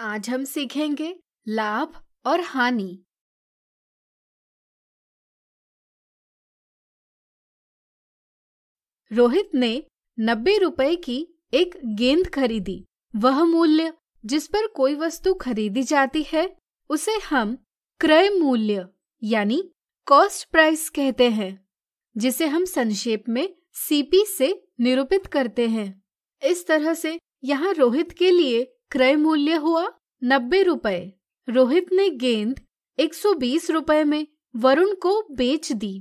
आज हम सीखेंगे लाभ और हानि रोहित ने नब्बे रुपए की एक गेंद खरीदी वह मूल्य जिस पर कोई वस्तु खरीदी जाती है उसे हम क्रय मूल्य यानी कॉस्ट प्राइस कहते हैं जिसे हम संक्षेप में सीपी से निरूपित करते हैं इस तरह से यहाँ रोहित के लिए क्रय मूल्य हुआ नब्बे रुपए रोहित ने गेंद बीस रुपए में वरुण को बेच दी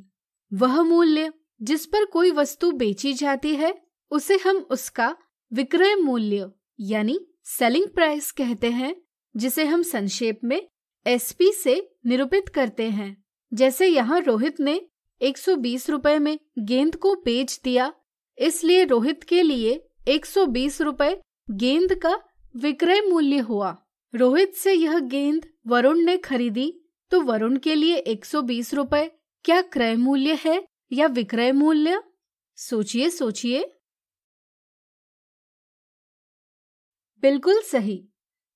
वह मूल्य जिस पर कोई वस्तु बेची जाती है उसे हम उसका विक्रय मूल्य यानी सेलिंग प्राइस कहते हैं जिसे हम संक्षेप में एसपी से निरूपित करते हैं जैसे यहाँ रोहित ने 120 रुपए में गेंद को बेच दिया इसलिए रोहित के लिए 120 रुपए गेंद का विक्रय मूल्य हुआ रोहित से यह गेंद वरुण ने खरीदी तो वरुण के लिए 120 रुपए क्या क्रय मूल्य है या विक्रय मूल्य सोचिए सोचिए बिल्कुल सही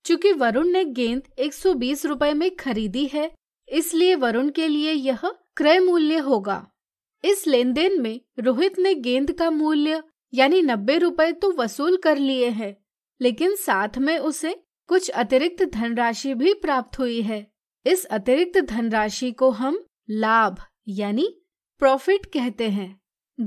चूंकि वरुण ने गेंद 120 रुपए में खरीदी है इसलिए वरुण के लिए यह क्रय मूल्य होगा इस लेन देन में रोहित ने गेंद का मूल्य यानी नब्बे रुपए तो वसूल कर लिए हैं लेकिन साथ में उसे कुछ अतिरिक्त धनराशि भी प्राप्त हुई है इस अतिरिक्त धनराशि को हम लाभ यानी प्रॉफिट कहते हैं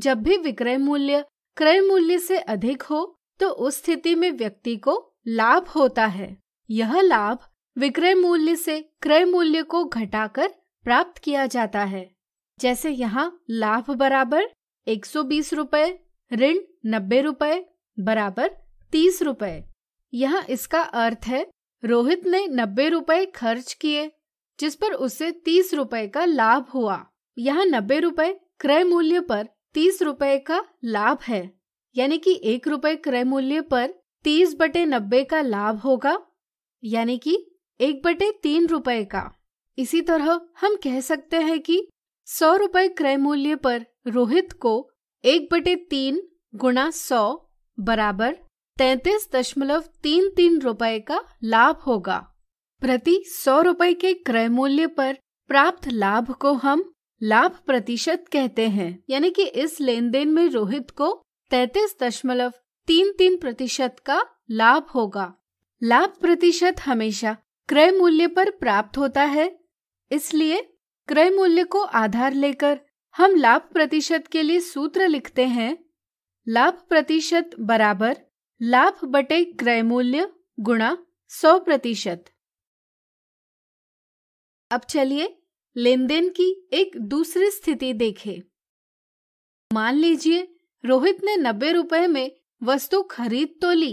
जब भी विक्रय मूल्य क्रय मूल्य से अधिक हो तो उस स्थिति में व्यक्ति को लाभ होता है यह लाभ विक्रय मूल्य से क्रय मूल्य को घटाकर प्राप्त किया जाता है जैसे यहाँ लाभ बराबर एक सौ बीस रूपए ऋण नब्बे रूपए बराबर तीस रुपए यह इसका अर्थ है रोहित ने नब्बे रुपए खर्च किए जिस पर उसे तीस रुपए का लाभ हुआ यहाँ नब्बे रुपए क्रय मूल्य पर तीस रुपए का लाभ है यानी कि एक रुपए क्रय मूल्य पर तीस बटे नब्बे का लाभ होगा यानी कि एक बटे तीन रुपए का इसी तरह हम कह सकते हैं कि सौ रुपए क्रय मूल्य पर रोहित को एक बटे तीन गुणा सौ बराबर तैतीस दशमलव तीन तीन रुपए का लाभ होगा प्रति सौ रुपए के क्रय मूल्य पर प्राप्त लाभ को हम लाभ प्रतिशत कहते हैं यानी कि इस लेन देन में रोहित को तैतीस दशमलव तीन तीन प्रतिशत का लाभ होगा लाभ प्रतिशत हमेशा क्रय मूल्य पर प्राप्त होता है इसलिए क्रय मूल्य को आधार लेकर हम लाभ प्रतिशत के लिए सूत्र लिखते हैं लाभ प्रतिशत बराबर लाभ बटे क्रय मूल्य गुणा सौ प्रतिशत अब चलिए लेन देन की एक दूसरी स्थिति देखें मान लीजिए रोहित ने नब्बे रुपए में वस्तु खरीद तो ली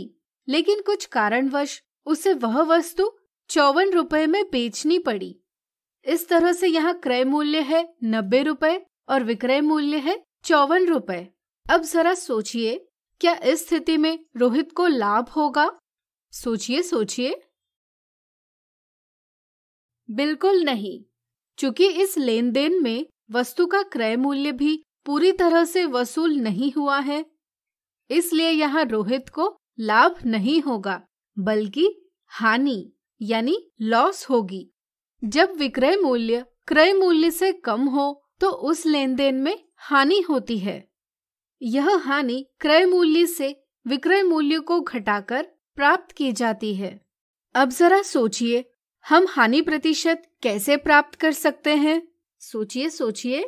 लेकिन कुछ कारणवश उसे वह वस्तु चौवन रुपए में बेचनी पड़ी इस तरह से यहाँ क्रय मूल्य है नब्बे रुपए और विक्रय मूल्य है चौवन रुपए अब जरा सोचिए क्या इस स्थिति में रोहित को लाभ होगा सोचिए सोचिए बिल्कुल नहीं क्योंकि इस लेन देन में वस्तु का क्रय मूल्य भी पूरी तरह से वसूल नहीं हुआ है इसलिए यहाँ रोहित को लाभ नहीं होगा बल्कि हानि यानी लॉस होगी जब विक्रय मूल्य क्रय मूल्य से कम हो तो उस लेन देन में हानि होती है यह हानि क्रय मूल्य से विक्रय मूल्य को घटाकर प्राप्त की जाती है अब जरा सोचिए हम हानि प्रतिशत कैसे प्राप्त कर सकते हैं सोचिए सोचिए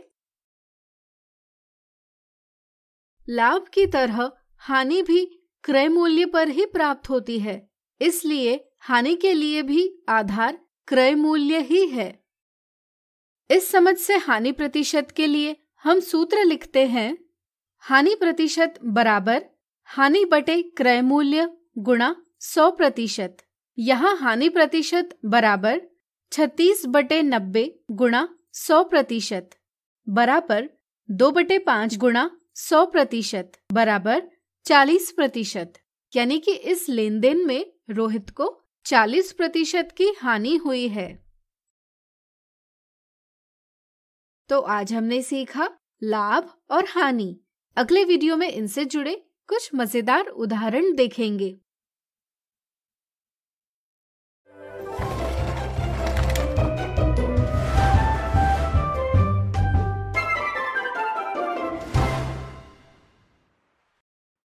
लाभ की तरह हानि भी क्रय मूल्य पर ही प्राप्त होती है इसलिए हानि के लिए भी आधार क्रय मूल्य ही है इस समझ से हानि प्रतिशत के लिए हम सूत्र लिखते हैं हानि प्रतिशत बराबर हानि बटे क्रय मूल्य गुणा सौ प्रतिशत यहाँ हानि प्रतिशत बराबर छत्तीस बटे नब्बे गुणा सौ प्रतिशत बराबर दो बटे पांच गुणा सौ प्रतिशत बराबर चालीस प्रतिशत यानी कि इस लेन देन में रोहित को चालीस प्रतिशत की हानि हुई है तो आज हमने सीखा लाभ और हानि अगले वीडियो में इनसे जुड़े कुछ मजेदार उदाहरण देखेंगे